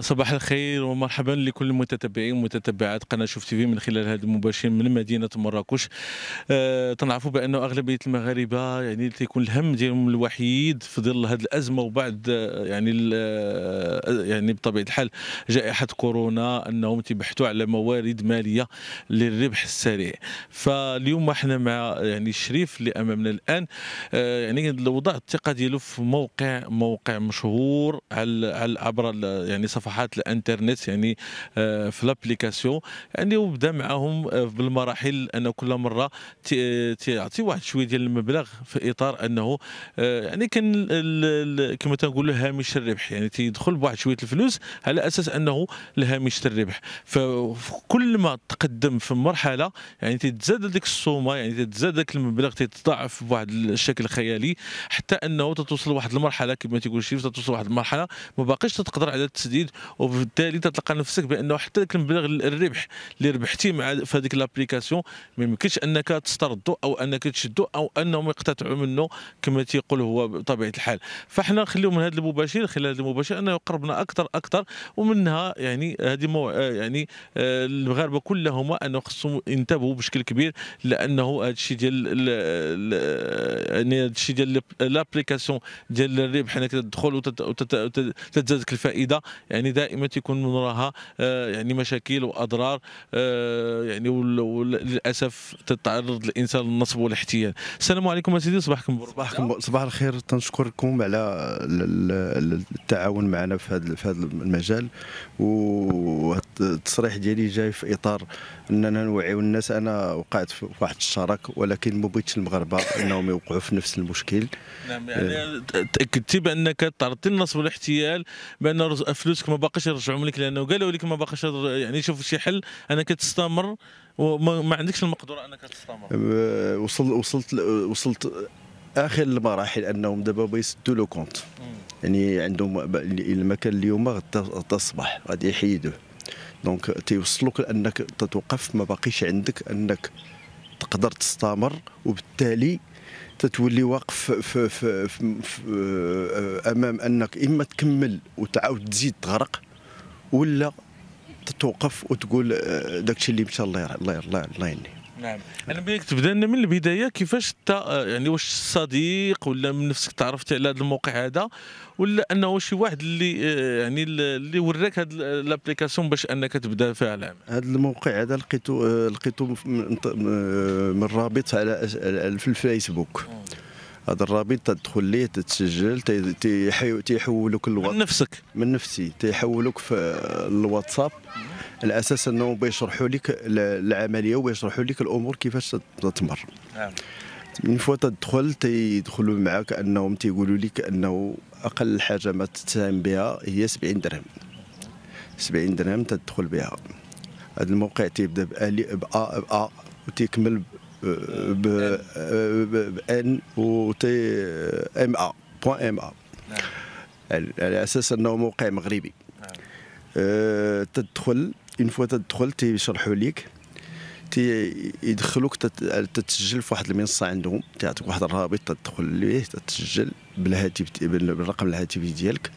صباح الخير ومرحبا لكل المتتبعين ومتتبعات قناه شوف تيفي من خلال هذا المباشر من مدينه مراكش أه تنعرفوا بان اغلبيه المغاربه يعني تيكون الهم ديالهم الوحيد في ظل هذه الازمه وبعد آه، يعني آه، يعني بطبيعه الحال جائحه كورونا انهم تيبحثوا على موارد ماليه للربح السريع فاليوم احنا مع يعني الشريف اللي امامنا الان أه يعني وضع الثقه ديالو في موقع موقع مشهور على عبر يعني صفحه صفحات الانترنت يعني آه، في لابليكاسيون يعني وبدا معاهم آه، بالمراحل ان كل مره تيعطي واحد شويه ديال المبلغ في اطار انه آه، يعني كان كما تنقولوا هامش الربح يعني تيدخل بواحد شويه الفلوس على اساس انه الهامش الربح فكل ما تقدم في مرحله يعني تتزاد ديك الصومه يعني تتزاد ذاك المبلغ تتضاعف بواحد الشكل خيالي حتى انه تتوصل لواحد المرحله كما تيقول شي تتوصل لواحد المرحله ما باقيش تقدر على التسديد وبالتالي تتلقى نفسك بانه حتى ذاك المبلغ الربح اللي ربحتي مع في هذيك لابليكاسيون ما يمكنش انك تسترده او انك تشده او انهم يقتطعوا منه كما تيقول هو بطبيعه الحال فاحنا نخليو من هذا المباشر خلال هذا المباشر انه يقربنا اكثر اكثر ومنها يعني هذه مو آه، يعني آه، المغاربه كلهم انه خصهم ينتبهوا بشكل كبير لانه هذا الشيء ديال آه، يعني هذا الشيء ديال لابليكاسيون ديال الربح انك تدخل وتتزادك الفائده يعني يعني دائما تكون من وراها آه، يعني مشاكل واضرار آه، يعني وللاسف تتعرض الانسان للنصب والاحتيال السلام عليكم اسيدي صباحكم مبروك صباحكم صباح الخير تنشكركم على التعاون معنا في هذا المجال و التصريح ديالي جاي في اطار اننا نوعيو الناس انا وقعت في واحد الشراك ولكن ما بغيتش المغاربه انهم يوقعوا في نفس المشكل نعم يعني تاكدتي بانك تعرضتي للنصب والاحتيال بان فلوسك ما باقاش يرجعوا لك لانه قالوا لك ما باقاش يعني شوف شي حل انك تستمر وما عندكش المقدره انك تستمر وصلت وصلت وصلت اخر المراحل انهم دابا بيسدوا لو كونت يعني عندهم المكان اليوم غدا تصبح غادي يحيدوه دونك تيوصلوك لانك تتوقف ما باقيش عندك انك تقدر تستمر وبالتالي تتولي واقف في في في في امام انك اما تكمل وتعاود تزيد تغرق ولا تتوقف وتقول آه، داكشي اللي مشى الله الله الله يهنيه نعم انا بغيت تبدا لنا من البدايه كيفاش انت آه، يعني واش صديق ولا من نفسك تعرفت على هذا الموقع هذا ولا انه شي واحد اللي آه، يعني اللي وراك هذه لابليكاسيون باش انك تبدا فيها العمل هذا الموقع هذا لقيتو آه، لقيتو من رابط على في الفيسبوك هذا الرابط تدخل ليه تتسجل تيحولوك الواتساب من نفسك من نفسي تيحولوك في الواتساب الاساس انهم بيشرحوا لك العمليه وبيشرحوا لك الامور كيفاش تتمر من فوا تدخل تيدخلوا معك انهم تيقولوا لك انه اقل حاجه ما تتهم بها هي 70 درهم 70 درهم تدخل بها هذا الموقع تيبدا أ ب أ وتيكمل ب ان و تي ام ا بوان ام ا على اساس انه موقع مغربي أه تدخل اون فوا تدخل تيشرحوا ليك تيدخلوك تتسجل في واحد المنصه عندهم تيعطيك واحد الرابط تدخل ليه تتسجل بالهاتف بالرقم الهاتفي ديالك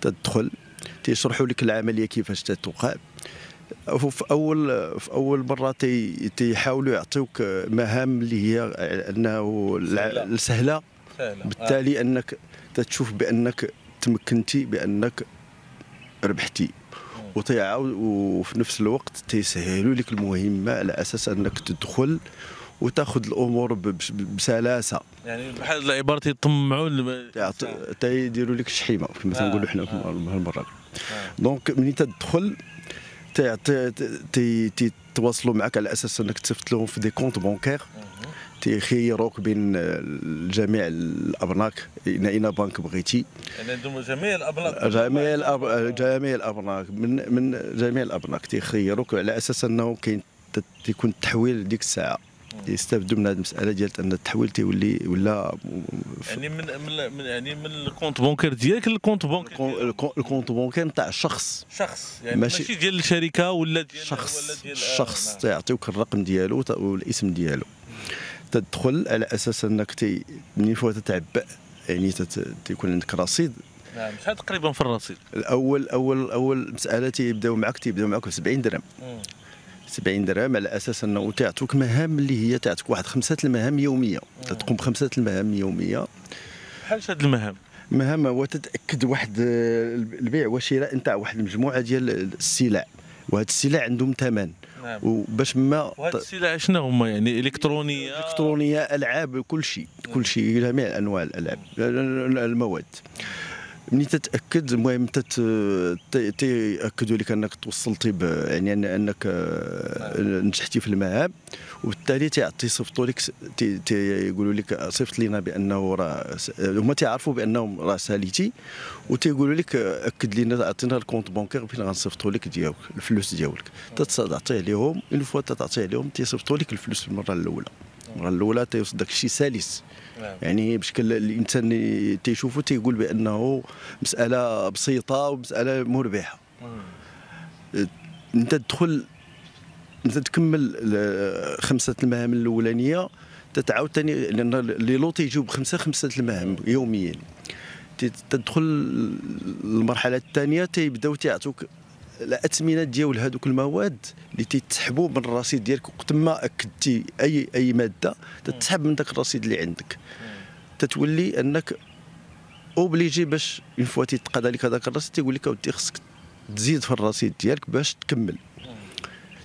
تدخل تيشرحوا لك العمليه كيفاش تتوقع في اول في اول مره تي تيحاولوا يعطيوك مهام اللي هي انه سهله, سهلة. بالتالي آه. انك تتشوف بانك تمكنتي بانك ربحتي وتيعاود وفي نفس الوقت تيسهلوا لك المهمه على اساس انك تدخل وتاخذ الامور بسلاسه يعني بحال العباره تيطمعوا تيديروا لك الشحيمه كما آه. تنقولوا حنا في آه. المغرب آه. دونك ملي تدخل تيتواصلوا معك على اساس انك تصيفط لهم في دي كونت بونكير تيخيروك بين جميع الابناك اين بنك بغيتي يعني جميع الابناك جميع الأب... جميع الابناك من من جميع الابناك تيخيروك على اساس انه كاين تيكون التحويل ديك الساعه يستافدوا من هذه المساله ديال ان التحويل تيولي ولا يعني من من يعني من الكونت بونكير ديالك للكونت بونكير الكونت بونكير نتاع شخص شخص يعني ماشي, ماشي ديال الشركه ولا ديال شخص ولا ديال شخص تيعطيوك آه، نعم. الرقم ديالو والاسم ديالو تدخل على اساس انك تي منين فوا تتعبأ يعني تيكون عندك رصيد نعم شحال تقريبا في الرصيد الاول اول اول مساله تيبداو معك تيبداو معك 70 درهم 70 درهم على اساس انه تعطوك مهام اللي هي تعطوك واحد خمسه المهام يوميه تقوم بخمسه المهام يوميه بحال شاد المهام مهام هو تتاكد واحد آه، البيع وشراء نتاع واحد المجموعه ديال السلع وهاد السلع عندهم ثمن نعم. وباش ما وهاد السلع شنو هما يعني الكترونيه الكترونيه العاب كل شيء كل نعم. شيء جميع انواع الالعاب المواد ملي تتاكد المهم تياكدوا لك يعني انك توصلتي يعني انك نجحتي في المهام وبالتالي تيعطي صيفطوا لك تيقولوا لك آه، صيفط لينا بانه راه هما تيعرفوا بانهم راه ساليتي وتيقولوا لك آه، اكد لينا عطينا الكونت بانكير فين غنصيفطوا لك ديالك الفلوس ديالك تتعطيه لهم اون فوا تتعطيه لهم تيصيفطوا لك الفلوس المره الاولى راه الاولى تيوصل داك الشيء سلس نعم. يعني بشكل الانسان تيشوفو تيقول بانه مساله بسيطه ومساله مربحه انت تدخل انت تكمل خمسه المهام الاولانيه تتعاود ثاني لان لي لو تيجيو بخمسه خمسه المهام يوميا تدخل المرحله الثانيه تيبداو تيعطوك الاثمنه ديال هذوك المواد اللي تيتسحبوا من الرصيد ديالك وقت ما اكدتي اي اي ماده تتسحب من ذاك الرصيد اللي عندك تتولي انك اوبليجي باش اون فوا تيتقاد لك هذاك الرصيد تيقول لك اودي خصك تزيد في الرصيد ديالك باش تكمل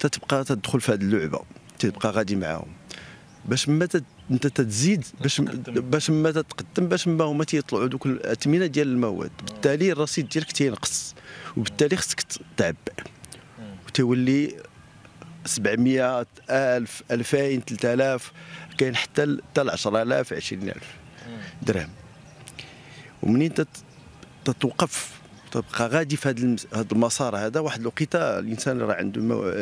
تتبقى تدخل في هذه اللعبه تتبقى غادي معاهم باش ما انت تزيد باش باش ما تتقدم باش ما هما تيطلعوا دوك الاثمنه ديال المواد بالتالي الرصيد ديالك تينقص وبالتالي خصك تعبى وتولي 700 1000 2000 3000 كاين حتى حتى 10000 20000 درهم ومنين تتوقف تبقى طيب، غادي في هذا المس... المسار هذا واحد الوقيته الانسان راه عنده مو...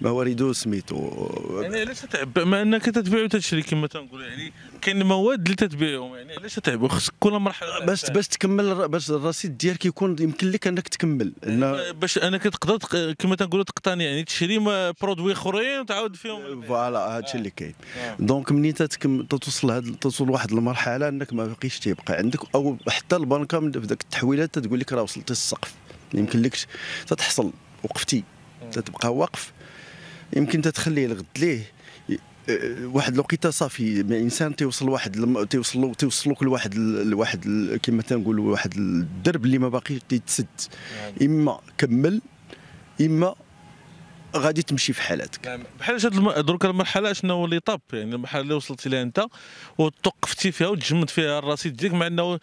موارده سميتو يعني علاش تتعب ما انك تتبيع وتشري كما تنقول يعني كاين المواد اللي تتبيعهم يعني علاش تتعب خصك كل مرحله آه، باش باش تكمل باش الرصيد ديالك يكون يمكن لك انك تكمل إن... يعني باش انك تقدر كما تنقولوا تقتني يعني تشري برودوي اخرين وتعاود فيهم آه، فوالا هادشي آه. اللي كاين دونك منين تتوصل توصل هاد لواحد المرحله انك ما بقيتش تيبقى عندك او حتى البنكه في ذاك التحويلات تقول لك راه وصلت وصلتي السقف ما لكش تتحصل وقفتي تتبقى واقف يمكن تتخليه لغد ليه أه، واحد الوقيته صافي الانسان تيوصل واحد لم... تيوصل له تيوصل لواحد كما تنقولوا واحد الدرب اللي ما باقيش تيتسد يعني. اما كمل اما غادي تمشي في حالاتك نعم. بحال هاد دروك المرحله شنو اللي طاب يعني المرحله اللي وصلت لها انت وتوقفتي فيها وتجمد فيها الرصيد ديالك مع انه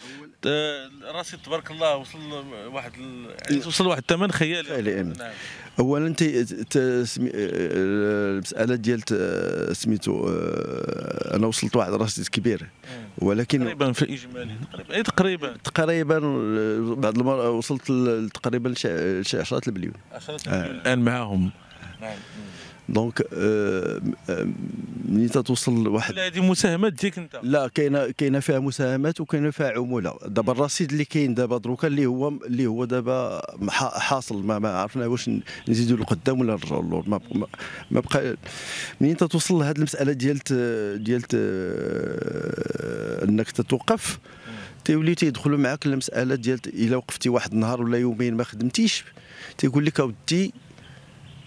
آه، راسي تبارك الله وصل واحد يعني وصل واحد الثمن خيالي خيالي نعم. اولا انت آه، المساله ديال سميتو آه، انا وصلت واحد راسي كبير ولكن تقريبا في الاجمالي تقريبا إيه، تقريبا بعض المرات وصلت تقريبا لشي 10 المليون 10 مليون الان معاهم نعم دونك آه، آه، ملي تتوصل لواحد هذه مساهمات ديك انت لا كاينه كاينه فيها مساهمات وكاينه فيها عموله دابا الرصيد اللي كاين دابا دروكا اللي هو اللي هو دابا حاصل ما, ما عرفنا واش نزيدوا لقدام ولا نرجعوا للور ما, ما, بقى ملي تتوصل لهذ المساله ديال ديال آه، انك تتوقف تيولي تيدخلوا معاك المساله ديال الا وقفتي واحد النهار ولا يومين ما خدمتيش تيقول لك اودي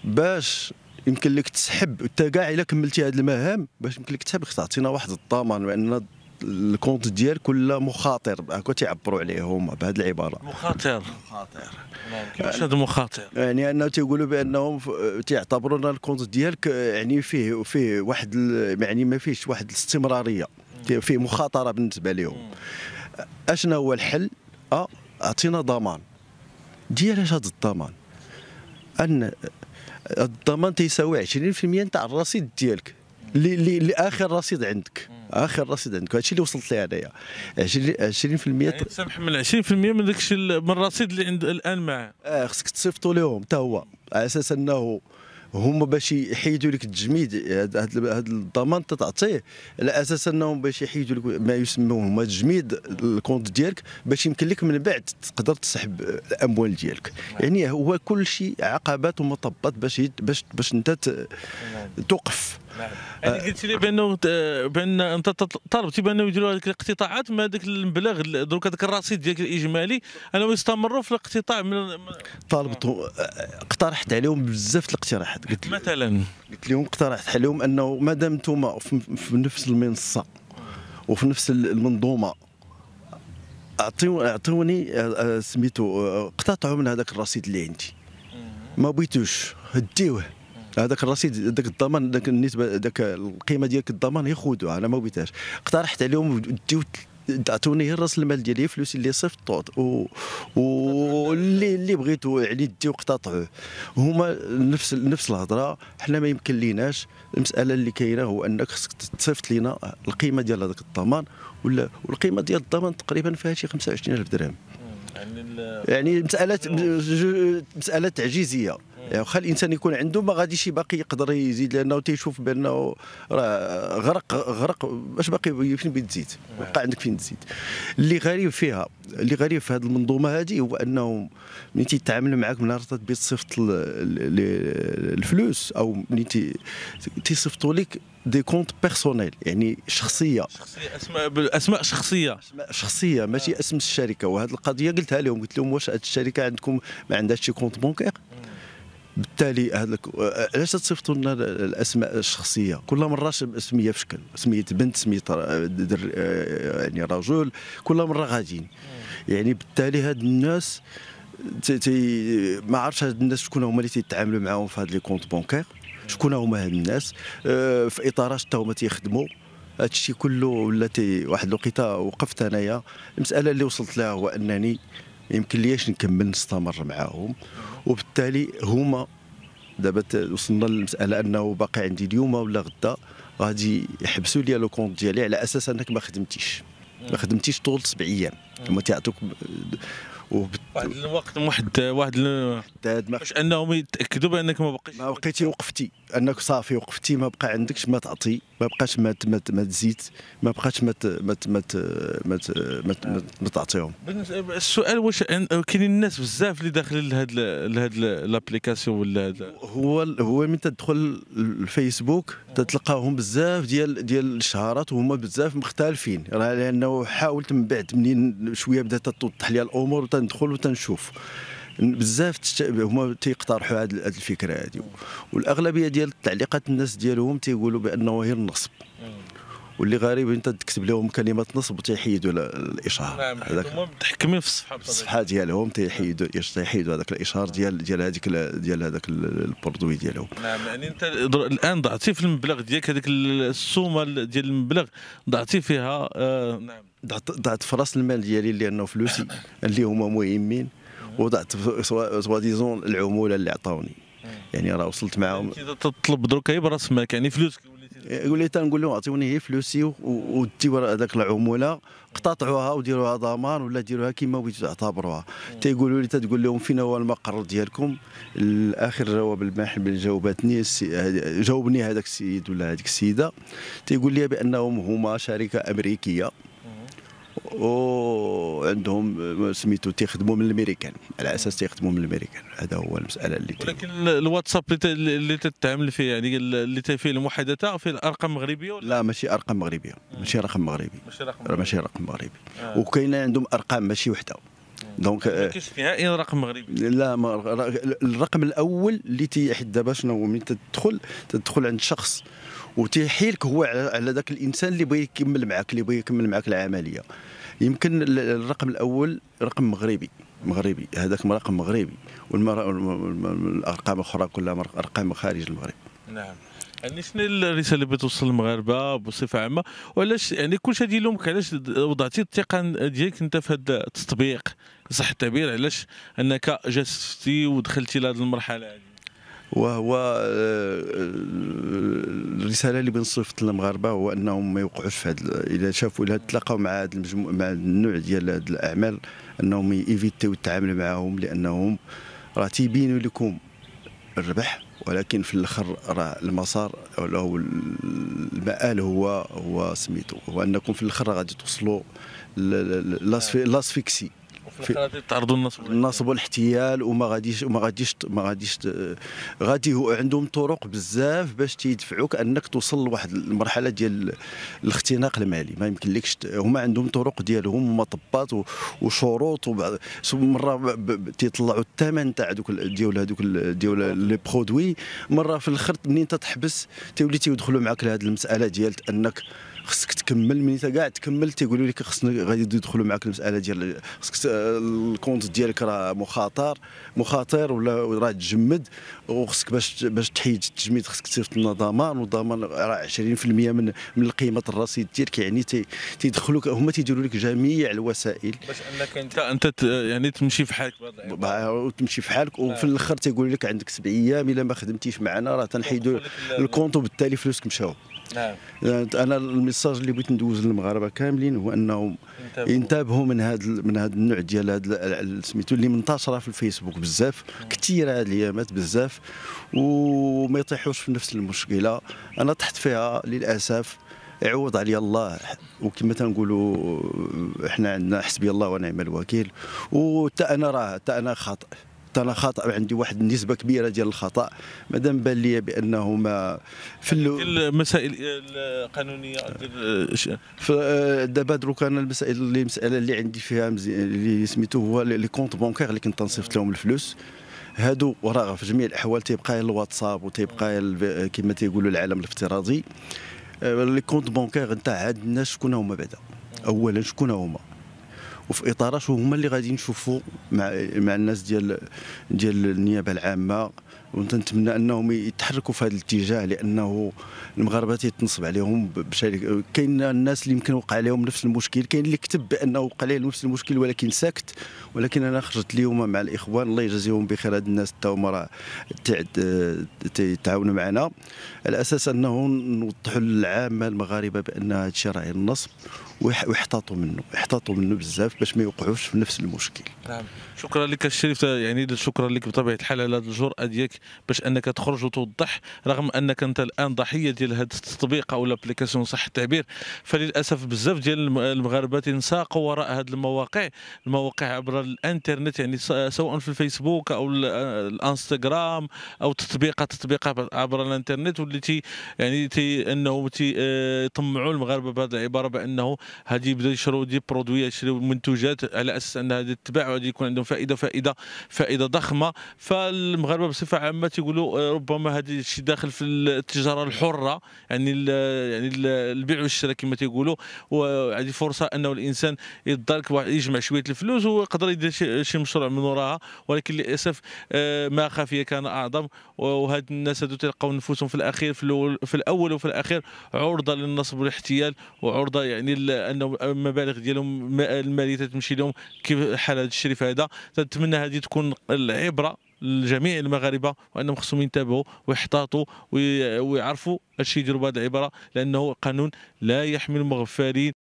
باش يمكن لك تسحب انت كاع الا كملتي هذه المهام باش يمكن لك تسحب خصك تعطينا واحد الضمان بان الكونت ديالك ولا مخاطر هكا تيعبروا عليه هما بهذه العباره مخاطر مخاطر كيفاش هذا مخاطر يعني انه تيقولوا بانهم تيعتبروا ان الكونت ديالك آه، يعني فيه فيه واحد يعني ما فيهش واحد الاستمراريه فيه مخاطره بالنسبه لهم اشنا هو الحل اه اعطينا ضمان ديال اش هذا الضمان ان الضمان تيساوي 20% نتاع الرصيد ديالك اللي اللي اخر رصيد عندك اخر رصيد عندك هادشي اللي وصلت ليه انايا 20 يعني سامح من 20% من داكشي من الرصيد اللي عند الان معاه اه خصك تصيفطو لهم حتى هو على اساس انه هما باش يحيدوا لك التجميد هذا الضمان تتعطيه على اساس انهم باش يحيدوا لك ما يسموه هما تجميد الكونت ديالك باش يمكن لك من بعد تقدر تسحب الاموال ديالك يعني هو كل شيء عقبات ومطبات باش باش باش انت توقف نعم قلت لي بانه بان انت طالبتي بانه يديروا هذيك الاقتطاعات من هذاك المبلغ دروك هذاك الرصيد ديالك الاجمالي انهم يستمروا في الاقتطاع من طالبت اقترحت عليهم بزاف الاقتراحات قلت مثلا قلت لهم اقترحت عليهم انه ما دام انتم في نفس المنصه وفي نفس المنظومه اعطيوني اعطوني آه، سميتو آه، اقتطعوا من هذاك الرصيد اللي عندي ما بغيتوش هديوه هذاك الرصيد ذاك الضمان ذاك النسبه ذاك القيمه ديالك الضمان ياخذوها انا ما بغيتهاش اقترحت عليهم ديو تعطوني غير راس المال ديالي فلوس اللي صيفطوط و... واللي اللي بغيتو يعني ديو قطعوه هما نفس نفس الهضره حنا ما يمكن ليناش المساله اللي كاينه هو انك خصك تصيفط لينا القيمه ديال هذاك الضمان ولا والقيمه ديال الضمان تقريبا فيها شي 25000 درهم يعني, يعني مساله مساله تعجيزيه واخا يعني الانسان يكون عنده ما غاديش باقي يقدر يزيد لانه تيشوف بانه راه غرق غرق اش باقي فين بيت تزيد بقى عندك فين تزيد اللي غريب فيها اللي غريب في هذه المنظومه هذه هو انهم ملي تيتعامل معك من نهار تصيفط الفلوس او ملي تيصيفطوا لك دي كونت بيرسونيل يعني شخصيه شخصيه اسماء اسماء شخصيه اسماء شخصيه ماشي آه. اسم الشركه وهذه القضيه قلتها لهم قلت لهم واش هذه الشركه عندكم ما عندهاش شي كونت بونكير بالتالي هذا آه، علاش تصيفطوا لنا الاسماء الشخصيه كل مره اسميه في شكل سميه بنت سميه در آه، يعني رجل كل مره غاديين يعني بالتالي هاد الناس تي تي ما عرفتش هاد الناس شكون هما اللي تيتعاملوا معاهم في هاد لي كونت بونكير شكون هما هاد الناس آه، في اطارات حتى هما تيخدموا هادشي كله ولا واحد الوقيته وقفت انايا المساله اللي وصلت لها هو انني ما يمكن ليش نكمل نستمر معاهم وبالتالي هما دابا وصلنا للمساله انه باقي عندي اليوم ولا غدا غادي يحبسوا لي لو كونت ديالي على اساس انك ما خدمتيش ما خدمتيش طول سبع ايام لما تيعطوك واحد الوقت واحد واحد باش انهم يتاكدوا بانك ما باقيش ما بقيتي وقفتي انك صافي وقفتي ما بقى عندكش ما تعطي ما بقاش ما ما ما تزيد ما بقاش ما ما ما ما ما تعطيهم السؤال واش كاينين الناس بزاف اللي داخلين لهاد لهاد لابليكاسيون ولا هذا هو هو من تدخل الفيسبوك تتلقاهم بزاف ديال ديال الشهرات وهما بزاف مختلفين راه لانه حاولت من بعد منين شويه بدات توضح لي الامور وتندخل وتنشوف بزاف هما تيقترحوا هذه الفكره هذه والاغلبيه ديال التعليقات الناس ديالهم تيقولوا بانه هي النصب واللي غريب انت تكتب لهم كلمه نصب وتيحيدوا الاشهار نعم هما متحكمين في الصفحه الصفحه ديالهم تيحيدوا تيحيدوا هذاك الاشهار ديال ديال هذيك ديال هذاك البرودوي ديالهم نعم يعني انت الان ضعتي في المبلغ ديالك هذيك السومه ديال المبلغ ضعتي فيها آه نعم ضعت ضعت في راس المال ديالي اللي انا فلوسي اللي هما مهمين وضعت سوا ديزون العموله اللي عطاوني يعني راه وصلت معاهم يعني تطلب دروك هي براس المال يعني فلوسك إيه، وليت نقول لهم عطيوني هي فلوسي وديو هذاك العموله قطعوها وديروها ضمان ولا ديروها كما بغيتوا تعتبروها تيقولوا لي تقول لهم فين هو المقر ديالكم الاخر جواب المحل جاوبتني جاوبني هذاك السيد ولا هذيك السيده تيقول لي بانهم هما شركه امريكيه وعندهم سميتو تيخدموا من الامريكان على اساس تيخدموا من الامريكان هذا هو المساله اللي ولكن الواتساب اللي تتعامل فيه يعني اللي فيه المحادثه فيه الارقام مغربيه ولا لا ماشي ارقام مغربيه آه. ماشي رقم مغربي ماشي رقم مغربي آه. وكاين عندهم ارقام ماشي وحده آه. دونك آه. ما كاينش نهائيا رقم مغربي لا ما الرقم الاول اللي تيحد دابا شنو من تدخل تدخل عند شخص وتيحيلك هو على ذاك الانسان اللي بغى يكمل معك اللي بغى يكمل معك العمليه يمكن الرقم الاول رقم مغربي مغربي هذاك رقم مغربي والارقام الاخرى كلها ارقام خارج المغرب نعم يعني شنو الرساله اللي بتوصل للمغاربه بصفه عامه وعلاش يعني كلشي شيء يلومك علاش وضعتي الثقه ديالك انت في هذا التطبيق صح التعبير علاش انك جستي ودخلتي لهذه المرحله هذه وهو الرساله اللي بنصيفط للمغاربه هو انهم ما يوقعوش في هذا الا شافوا الا تلاقاو مع هذا المجموع مع النوع ديال هذه الاعمال انهم ايفيتيو التعامل معاهم لانهم راه تيبينوا لكم الربح ولكن في الاخر راه المسار او المآل هو هو سميتو هو انكم في الاخر غادي توصلوا لاسفيكسي في تعرضوا النصب النصب والاحتيال وما غاديش وما غاديش ما غاديش غادي هو عندهم طرق بزاف باش تيدفعوك انك توصل لواحد المرحله ديال الاختناق المالي ما يمكن لكش هما عندهم طرق ديالهم ومطبات وشروط وبعض مره تيطلعوا الثمن تاع دوك ديال هذوك ديال لي برودوي مره في الاخر منين تتحبس تولي تيدخلوا معك لهذه المساله ديال انك خصك تكمل من كاع تكمل تيقولوا لك خصنا غادي يدخلوا معاك المساله ديال خصك الكونت ديالك راه مخاطر مخاطر ولا راه تجمد وخصك باش باش تحيد التجميد خصك تصيفط لنا ضمان والضمان راه 20% من من القيمه الرصيد ديالك يعني تيدخلوك هما تيديروا لك جميع الوسائل باش انك انت انت يعني تمشي في حالك وتمشي في حالك وفي آه. الاخر تيقولوا لك عندك سبع ايام الا ما خدمتيش معنا راه تنحيدوا الكونت وبالتالي فلوسك مشاو نعم يعني انا الميساج اللي بغيت ندوز للمغاربه كاملين هو انهم ينتبهوا من هذا من هذا النوع ديال هذا سميتو اللي منتشره في الفيسبوك بزاف نعم. كثيره هذه الايامات بزاف وما يطيحوش في نفس المشكله انا طحت فيها للاسف عوض علي الله وكما تنقولوا احنا عندنا حسبي الله ونعم الوكيل وتا انا راه تا انا خاطئ حتى انا خطا عندي واحد النسبه كبيره ديال الخطا مادام بان لي بانه ما في المسائل القانونيه آه، دابا دروك انا المسائل اللي مساله اللي عندي فيها اللي سميتو هو لي كونت بونكير اللي كنت نصيفط لهم الفلوس هادو وراه في جميع الاحوال تيبقى الواتساب وتيبقى كما تيقولوا العالم الافتراضي آه، لي كونت بونكير نتاع عاد الناس شكون هما بعدا اولا شكون هما وفي اطارات هما اللي غادي نشوفوا مع مع الناس ديال ديال النيابه العامه ونتمنى انهم يتحركوا في هذا الاتجاه لانه المغاربه تيتنصب عليهم بشريك كاين الناس اللي يمكن وقع عليهم نفس المشكل كاين اللي كتب بانه وقع عليه نفس المشكل ولكن ساكت ولكن انا خرجت اليوم مع الاخوان الله يجازيهم بخير هاد الناس حتى هما تعاونوا معنا على اساس انه نوضحوا للعامه المغاربه بان هذا الشيء راه النصب ويحتاطوا منه يحتاطوا منه بزاف باش ما يوقعوش في نفس المشكل نعم. شكرا لك الشريف يعني شكرا لك بطبيعه الحال على الجرأه ديالك باش انك تخرج وتوضح رغم انك انت الان ضحيه ديال هذا التطبيق او الابليكاسيون صح التعبير فللاسف بزاف ديال المغاربه تنساقوا وراء هذه المواقع المواقع عبر الانترنت يعني سواء في الفيسبوك او الانستغرام او تطبيقات تطبيقات عبر الانترنت واللي يعني تي انه تي يطمعوا آه، المغاربه بهذه العباره بانه هذه يبداو يشروا دي برودوي يشروا منتوجات على اساس انها تتباع وغادي يكون عندهم فائده فائده فائده ضخمه فالمغاربه بصفه عامه تيقولوا آه، ربما هذا الشيء داخل في التجاره الحره يعني الـ يعني الـ البيع والشراء كما تيقولوا وهذه فرصه انه الانسان يضلك يجمع شويه الفلوس ويقدر يدير شي مشروع من وراها ولكن للاسف آه، ما خفي كان اعظم وهاد الناس هادو تلقاو نفوسهم في الاخير في الاول وفي الاخير عرضه للنصب والاحتيال وعرضه يعني انه المبالغ ديالهم الماليه تمشي لهم كيف حال هذا الشريف هذا تنتمنى هذه تكون العبره لجميع المغاربه وانهم خصهم ينتبهوا ويحتاطوا ويعرفوا اش يديروا بهذه العباره لانه قانون لا يحمي المغفلين